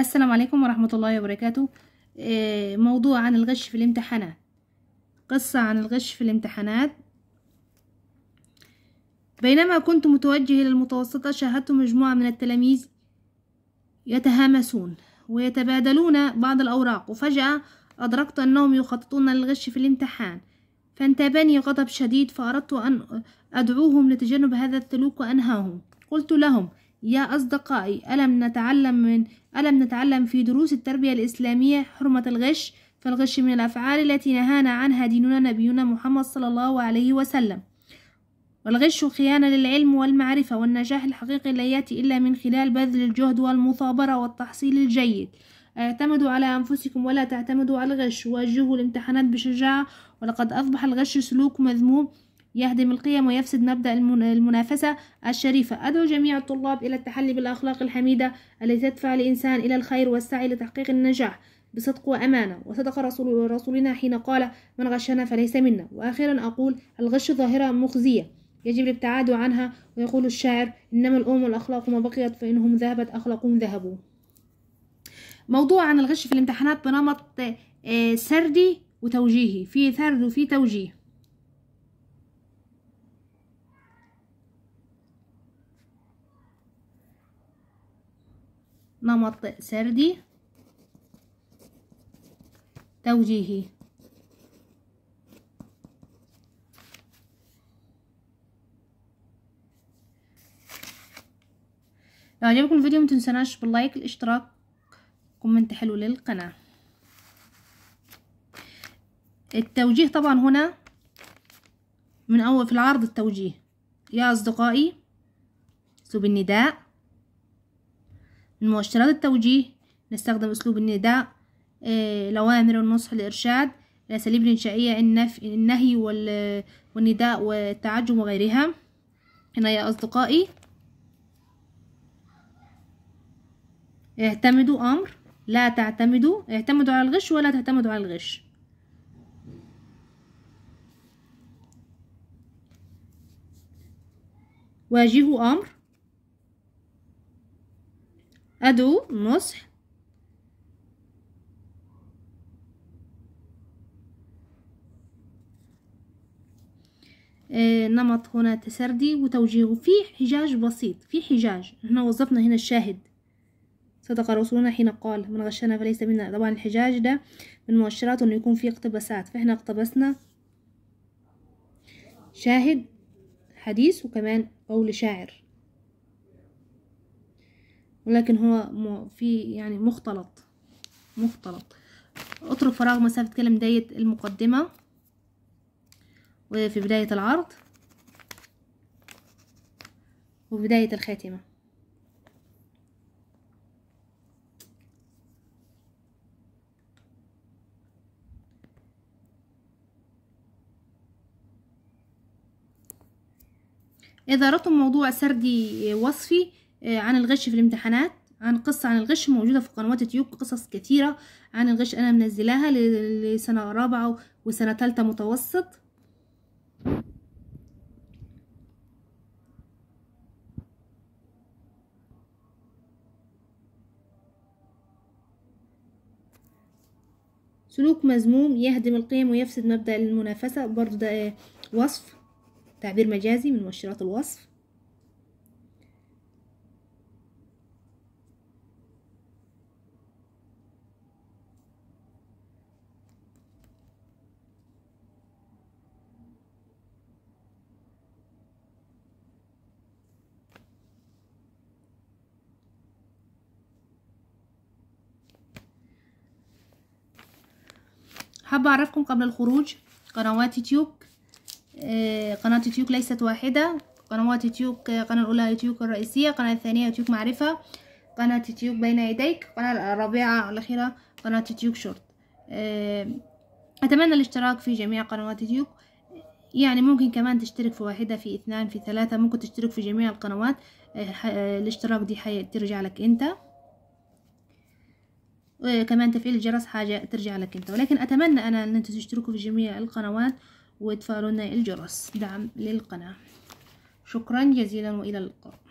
السلام عليكم ورحمة الله وبركاته آه، موضوع عن الغش في الامتحانات قصة عن الغش في الامتحانات بينما كنت متوجه إلى المتوسطة شاهدت مجموعة من التلاميذ يتهامسون ويتبادلون بعض الأوراق وفجأة أدركت أنهم يخططون للغش في الامتحان فانتابني غضب شديد فأردت أن أدعوهم لتجنب هذا السلوك وأنهاهم قلت لهم يا أصدقائي ألم نتعلم من ألم نتعلم في دروس التربية الإسلامية حرمة الغش فالغش من الأفعال التي نهانا عنها ديننا نبينا محمد صلى الله عليه وسلم والغش خيانة للعلم والمعرفة والنجاح الحقيقي لا يأتي إلا من خلال بذل الجهد والمثابرة والتحصيل الجيد اعتمدوا على أنفسكم ولا تعتمدوا على الغش واجهوا الامتحانات بشجاعة ولقد أصبح الغش سلوك مذموم يهدم القيم ويفسد مبدأ المنافسة الشريفة أدعو جميع الطلاب إلى التحلي بالأخلاق الحميدة التي تدفع الإنسان إلى الخير والسعي لتحقيق النجاح بصدق وأمانة وصدق رسول رسولنا حين قال من غشنا فليس منا وأخيرا أقول الغش ظاهرة مخزية يجب الابتعاد عنها ويقول الشاعر إنما الأم الأخلاق ما بقيت فإنهم ذهبت أخلاقهم ذهبوا موضوع عن الغش في الامتحانات بنمط آه، سردي وتوجيهي في سرد وفي توجيه نمط سردي توجيهي لو عجبكم الفيديو متنسوناش باللايك الاشتراك كومنت حلو للقناة التوجيه طبعا هنا من اول في العرض التوجيه يا اصدقائي اسلوب النداء من مؤشرات التوجيه نستخدم أسلوب النداء الأوامر آه، والنصح الإرشاد الأساليب الإنشائية النفي النهي والنداء والتعجب وغيرها هنا يا أصدقائي اعتمدوا أمر لا تعتمدوا اعتمدوا على الغش ولا تعتمدوا على الغش واجهوا أمر أدو نصح آه، نمط هنا تسردي وتوجيهه في حجاج بسيط في حجاج هنا وظفنا هنا الشاهد صدق رسولنا حين قال من غشنا فليس منا طبعا الحجاج ده من مؤشراته انه يكون في اقتباسات فاحنا اقتبسنا شاهد حديث وكمان قول شاعر ولكن هو في يعني مختلط مختلط اترك فراغ مسافة كلام بداية المقدمة وفي بداية العرض وبداية الخاتمة إذا أردتم موضوع سردي وصفي آه، عن الغش في الامتحانات عن قصة عن الغش موجودة في قنوات يوتيوب قصص كثيرة عن الغش أنا منزلاها لسنة رابعة وسنة ثالثة متوسط سلوك مذموم يهدم القيم ويفسد مبدأ المنافسة برضو ده آه، وصف تعبير مجازي من مؤشرات الوصف حابه اعرفكم قبل الخروج قنوات تيوك آه، قناة تيوك ليست واحدة قنوات تيوك آه، قناة الأولى تيوك الرئيسية قناة الثانية تيوك معرفة قناة تيوك بين يديك قناة الرابعة الأخيرة قناة تيوك شورت آه، أتمنى الاشتراك في جميع قنوات تيوك يعني ممكن كمان تشترك في واحدة في اثنان في ثلاثة ممكن تشترك في جميع القنوات الاشتراك دي ترجع لك انت وكمان تفعيل الجرس حاجة ترجع لك انت ولكن اتمنى انا ان انتم تشتركوا في جميع القنوات وتفعلون الجرس دعم للقناة شكرا جزيلا والى اللقاء